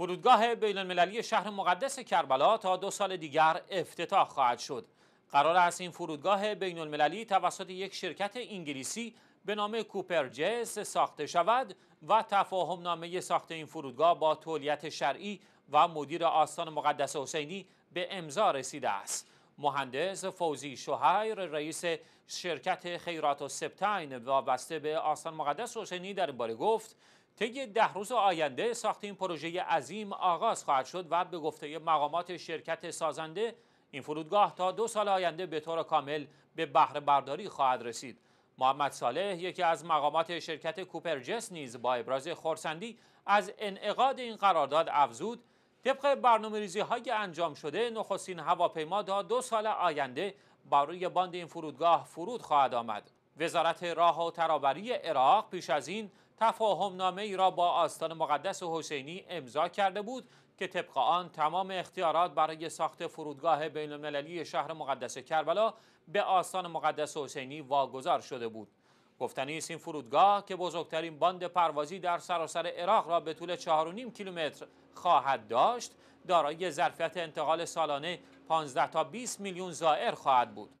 فرودگاه بین المللی شهر مقدس کربلا تا دو سال دیگر افتتاح خواهد شد. قرار است این فرودگاه بین المللی توسط یک شرکت انگلیسی به نام کوپر جیس ساخته شود و تفاهم نامه ساخت این فرودگاه با تولیت شرعی و مدیر آستان مقدس حسینی به امضا رسیده است. مهندس فوزی شوهیر رئیس شرکت خیرات و سبتین وابسته به آستان مقدس حسینی در باره گفت طی ده روز آینده ساخت این پروژه عظیم آغاز خواهد شد و به گفته مقامات شرکت سازنده این فرودگاه تا دو سال آینده به طور کامل به بهره برداری خواهد رسید محمد صالح یکی از مقامات شرکت کوپرجس نیز با ابراز خورسندی از انعقاد این قرارداد افزود طبق برنامه ریزی های انجام شده نخستین هواپیما تا دو سال آینده بر روی باند این فرودگاه فرود خواهد آمد وزارت راه و ترابری عراق پیش از این نامه ای را با آستان مقدس حسینی امضا کرده بود که طبق آن تمام اختیارات برای ساخت فرودگاه بین المللی شهر مقدس کربلا به آستان مقدس حسینی واگذار شده بود. گفتنی است این فرودگاه که بزرگترین باند پروازی در سراسر عراق را به طول 4.5 کیلومتر خواهد داشت دارای ظرفیت انتقال سالانه 15 تا 20 میلیون زائر خواهد بود